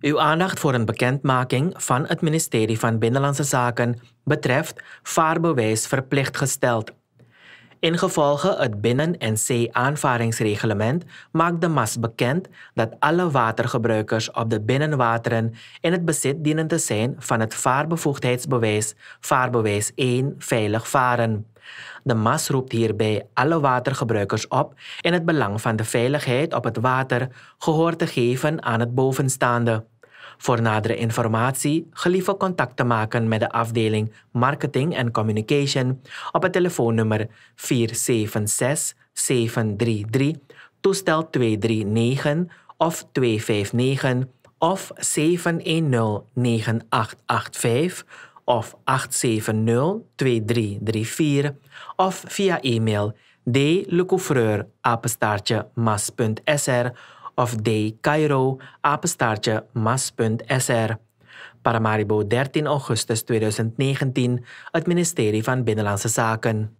Uw aandacht voor een bekendmaking van het ministerie van Binnenlandse Zaken betreft vaarbewijs verplicht gesteld Ingevolge het binnen- en zee maakt de MAS bekend dat alle watergebruikers op de binnenwateren in het bezit dienen te zijn van het vaarbevoegdheidsbewijs, vaarbewijs 1, veilig varen. De MAS roept hierbij alle watergebruikers op in het belang van de veiligheid op het water gehoor te geven aan het bovenstaande. Voor nadere informatie gelieve contact te maken met de afdeling Marketing en Communication op het telefoonnummer 476 733 toestel 239 of 259 of 7109885 of 8702334 of via e-mail dlecouvreur of D. Cairo, apenstaartje mas.sr. Paramaribo 13 augustus 2019, het ministerie van Binnenlandse Zaken.